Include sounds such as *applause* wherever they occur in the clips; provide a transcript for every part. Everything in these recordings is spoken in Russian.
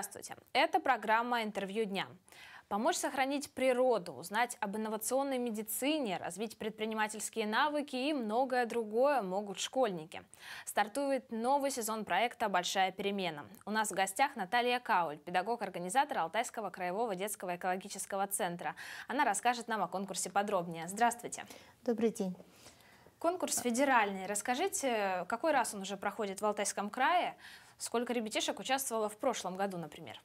Здравствуйте! Это программа «Интервью дня». Помочь сохранить природу, узнать об инновационной медицине, развить предпринимательские навыки и многое другое могут школьники. Стартует новый сезон проекта «Большая перемена». У нас в гостях Наталья Кауль, педагог-организатор Алтайского краевого детского экологического центра. Она расскажет нам о конкурсе подробнее. Здравствуйте! Добрый день! Конкурс федеральный. Расскажите, какой раз он уже проходит в Алтайском крае? Сколько ребятишек участвовало в прошлом году, например?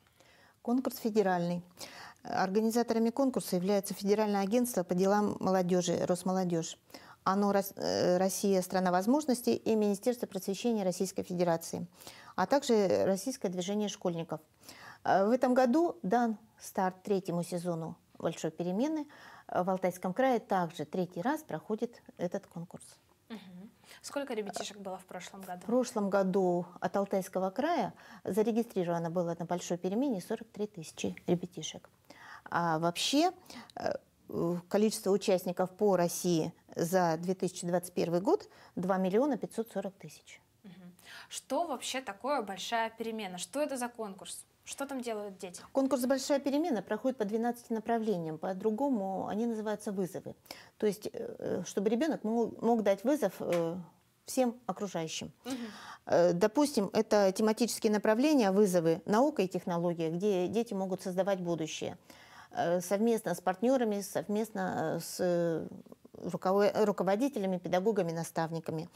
Конкурс федеральный. Организаторами конкурса является Федеральное агентство по делам молодежи «Росмолодежь». Оно э, «Россия – страна возможностей» и Министерство просвещения Российской Федерации, а также Российское движение школьников. Э, в этом году дан старт третьему сезону большой перемены э, в Алтайском крае также третий раз проходит этот конкурс. Угу. Сколько ребятишек было в прошлом году? В прошлом году от Алтайского края зарегистрировано было на большой перемене 43 тысячи ребятишек. А вообще э, количество участников по России за 2021 год 2 миллиона 540 тысяч. Что вообще такое большая перемена? Что это за конкурс? Что там делают дети? Конкурс «Большая перемена» проходит по 12 направлениям. По-другому они называются вызовы. То есть, э, э, чтобы ребенок мог, дать вызов э, всем окружающим. Угу. Допустим, это тематические направления, вызовы наука и технология, где дети могут создавать будущее совместно с партнерами, совместно с руководителями, педагогами, наставниками.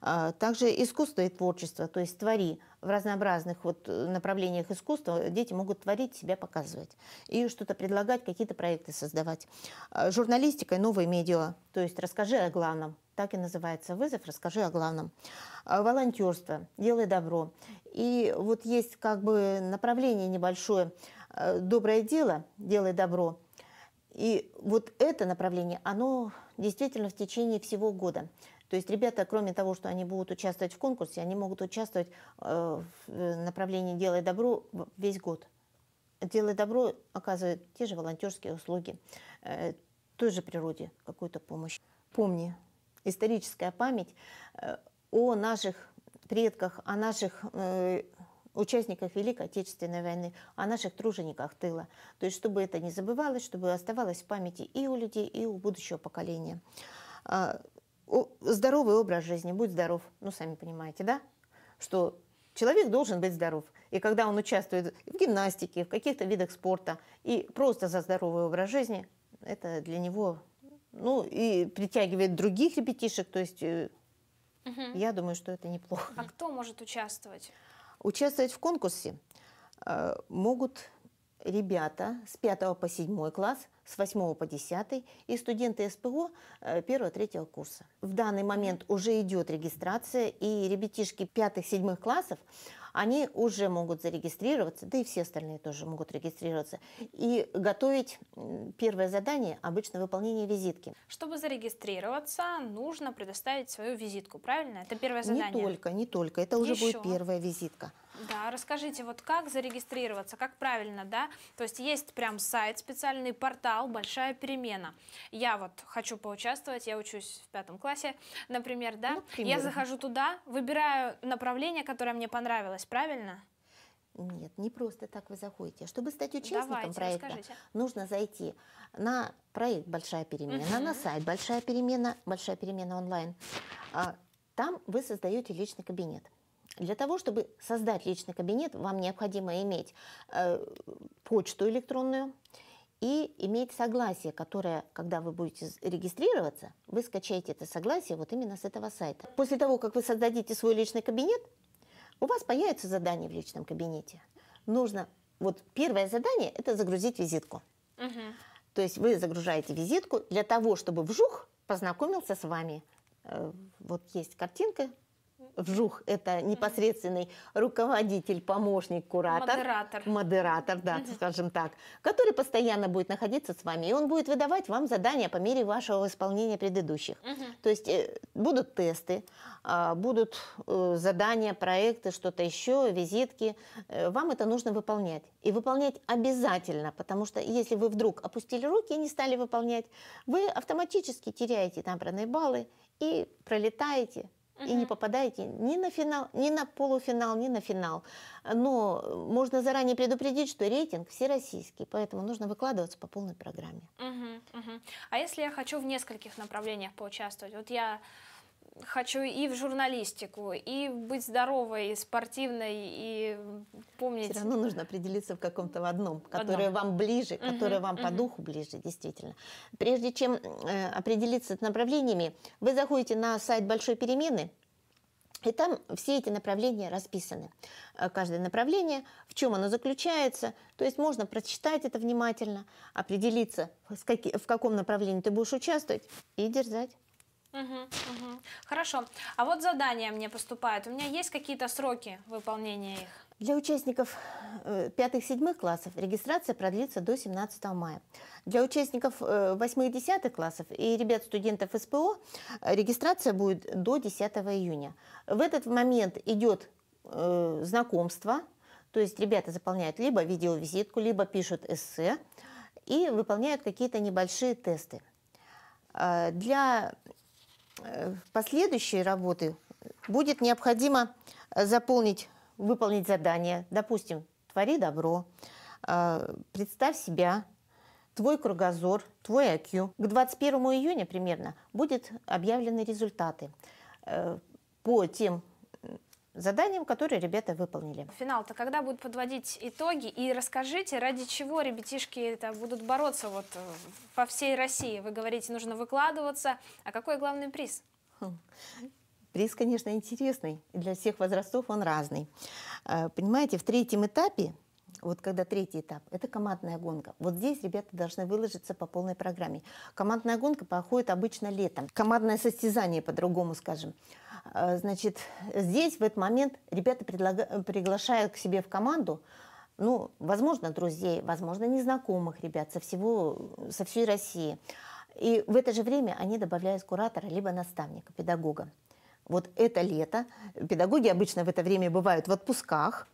А, также искусство и творчество, то есть твори в разнообразных вот э, направлениях искусства, дети могут творить, себя показывать и что-то предлагать, какие-то проекты создавать. А, Журналистика и новые медиа, то есть расскажи о главном, так и называется вызов, расскажи о главном. А, волонтерство, делай добро. И вот есть как бы направление небольшое, доброе дело, делай добро – и вот это направление, оно действительно в течение всего года. То есть ребята, кроме того, что они будут участвовать в конкурсе, они могут участвовать э, в э, направлении «Делай добро» весь год. «Делай добро» оказывает те же волонтерские услуги, э, той же природе какую-то помощь. Помни, историческая память о наших предках, о наших участниках Великой Отечественной войны, о наших тружениках тыла. То есть, чтобы это не забывалось, чтобы оставалось в памяти и у людей, и у будущего поколения. А, здоровый образ жизни, будь здоров, ну, сами понимаете, да? Что человек должен быть здоров. И когда он участвует в гимнастике, в каких-то видах спорта, и просто за здоровый образ жизни, это для него, ну, и притягивает других ребятишек, то есть... Угу. Я думаю, что это неплохо. А кто может участвовать? Участвовать в конкурсе э, могут ребята с 5 по 7 класс, с 8 по 10 и студенты СПО 1-3 э, курса. В данный момент уже идет регистрация, и ребятишки 5-7 классов они уже могут зарегистрироваться, да и все остальные тоже могут регистрироваться, и готовить первое задание, обычно выполнение визитки. Чтобы зарегистрироваться, нужно предоставить свою визитку, правильно? Это первое задание? Не только, не только. Это уже Еще. будет первая визитка. Да, расскажите, вот как зарегистрироваться, как правильно, да? То есть есть прям сайт, специальный портал, большая перемена. Я вот хочу поучаствовать, я учусь в пятом классе, например, да? Например. Ну, я захожу туда, выбираю направление, которое мне понравилось, правильно? Нет, не просто так вы заходите. Чтобы стать участником Давайте, проекта, расскажите. нужно зайти на проект «Большая перемена», угу. на сайт «Большая перемена», «Большая перемена онлайн». А, там вы создаете личный кабинет. Для того, чтобы создать личный кабинет, вам необходимо иметь э, почту электронную и иметь согласие, которое, когда вы будете регистрироваться, вы скачаете это согласие вот именно с этого сайта. После того, как вы создадите свой личный кабинет, у вас появится задание в личном кабинете. Нужно, вот первое задание – это загрузить визитку. Угу. То есть вы загружаете визитку для того, чтобы вжух познакомился с вами. Э, вот есть картинка, вжух – это непосредственный руководитель, помощник, куратор. Модератор. Модератор, да, угу. скажем так. Который постоянно будет находиться с вами, и он будет выдавать вам задания по мере вашего исполнения предыдущих. Угу. То есть э, будут тесты, а, будут э, задания, проекты, что-то еще, визитки. Э, вам это нужно выполнять. И выполнять обязательно, потому что если вы вдруг опустили руки и не стали выполнять, вы автоматически теряете там набранные баллы и пролетаете угу. и не попадаете ни на финал, ни на полуфинал, ни на финал. Но можно заранее предупредить, что рейтинг всероссийский, поэтому нужно выкладываться по полной программе. Угу, угу. А если я хочу в нескольких направлениях поучаствовать? Вот я хочу и в журналистику, и быть здоровой, и спортивной, и помнить. Все равно нужно определиться в каком-то в одном, которое одном. вам ближе, угу, которое вам угу. по духу ближе, действительно. Прежде чем э, определиться с направлениями, вы заходите на сайт Большой перемены. И там все эти направления расписаны. Э, каждое направление, в чем оно заключается. То есть можно прочитать это внимательно, определиться, в каком направлении ты будешь участвовать и дерзать. Угу, угу. Хорошо. А вот задания мне поступают. У меня есть какие-то сроки выполнения их? Для участников э, пятых-седьмых классов регистрация продлится до 17 мая. Для участников э, восьмых-десятых классов и ребят-студентов СПО э, регистрация будет до 10 июня. В этот момент идет знакомство, то есть ребята заполняют либо видеовизитку, либо пишут эссе и выполняют какие-то небольшие тесты. Для в э, последующей работы будет необходимо э, заполнить, выполнить задание. Допустим, твори добро, э, представь себя, твой кругозор, твой IQ. К 21 июня примерно будут объявлены результаты по тем Заданием, которое ребята выполнили. Финал-то когда будут подводить итоги? И расскажите, ради чего ребятишки это будут бороться вот по э, всей России? Вы говорите, нужно выкладываться. А какой главный приз? Хм. Приз, конечно, интересный. Для всех возрастов он разный. Э, понимаете, в третьем этапе вот когда третий этап, это командная гонка. Вот здесь ребята должны выложиться по полной программе. Командная гонка проходит обычно летом. Командное состязание, по-другому скажем. А, значит, здесь в этот момент ребята предлага... приглашают к себе в команду, ну, возможно, друзей, возможно, незнакомых ребят со, всего, со всей России. И в это же время они добавляют куратора, либо наставника, педагога. Вот это лето. Педагоги обычно в это время бывают в отпусках.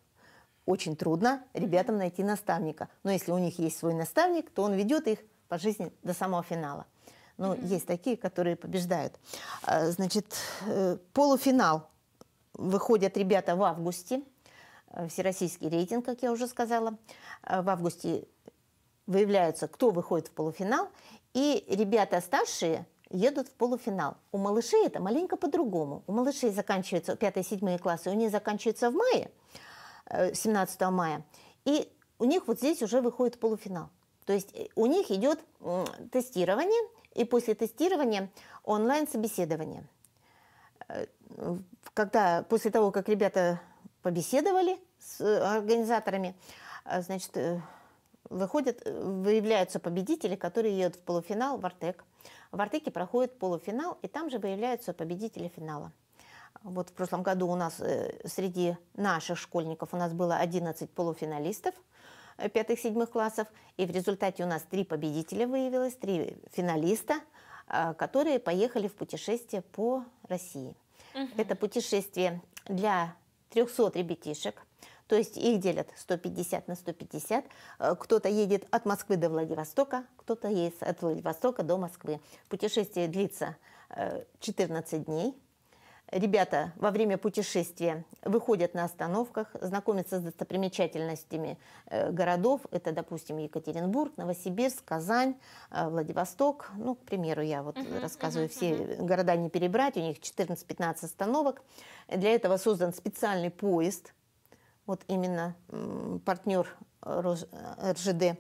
Очень трудно ребятам найти наставника. Но если у них есть свой наставник, то он ведет их по жизни до самого финала. Ну, mm-hmm. есть такие, которые побеждают. А, значит, э, полуфинал. Выходят ребята в августе. Э, всероссийский рейтинг, как я уже сказала. Э, в августе выявляется, кто выходит в полуфинал. И ребята старшие едут в полуфинал. У малышей это маленько по-другому. У малышей заканчиваются 5-7 классы, у них заканчиваются в мае, 17 мая. И у них вот здесь уже выходит полуфинал. То есть у них идет тестирование – и после тестирования онлайн-собеседование. Э, когда, после того, как ребята побеседовали с э, организаторами, э, значит, выходят, выявляются победители, которые едут в полуфинал в Артек. В Артеке проходит полуфинал, и там же выявляются победители финала. Вот в прошлом году у нас среди наших школьников у нас было 11 полуфиналистов – пятых-седьмых классов. И в результате у нас три победителя выявилось, три финалиста, а, которые поехали в путешествие по России. Угу. Это путешествие для 300 ребятишек, то есть их делят 150 на 150. Э, кто-то едет от Москвы до Владивостока, кто-то едет от Владивостока до Москвы. Путешествие длится 14 э, дней. Ребята во время путешествия выходят на остановках, знакомятся с достопримечательностями э, городов. Это, допустим, Екатеринбург, Новосибирск, Казань, э, Владивосток. Ну, к примеру, я вот uh-huh, рассказываю, uh-huh, все uh-huh. города не перебрать, у них 14-15 остановок. Для этого создан специальный поезд, вот именно партнер э, РЖД.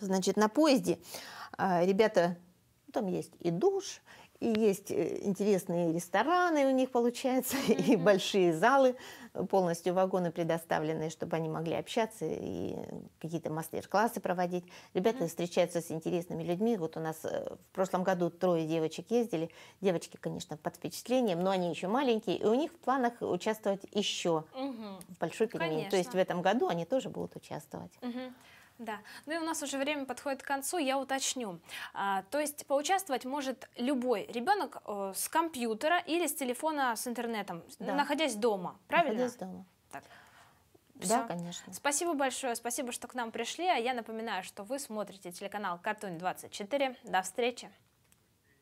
Значит, на поезде а ребята, ну, там есть и душ, и есть э, интересные рестораны у них, получается, mm-hmm. *laughs* и большие залы, э, полностью вагоны предоставленные, чтобы они могли общаться и какие-то мастер-классы проводить. Ребята mm-hmm. встречаются с интересными людьми. Вот у нас э, в прошлом году трое девочек ездили. Девочки, конечно, под впечатлением, но они еще маленькие, и у них в планах участвовать еще mm-hmm. в большой перемене. Конечно. То есть в этом году они тоже будут участвовать. Mm-hmm. Да, ну и у нас уже время подходит к концу, я уточню. А, то есть поучаствовать может любой ребенок э, с компьютера или с телефона с интернетом, да. находясь дома, правильно? Находясь дома. Так. Все. Да, конечно. Спасибо большое, спасибо, что к нам пришли. А я напоминаю, что вы смотрите телеканал Катунь 24. До встречи.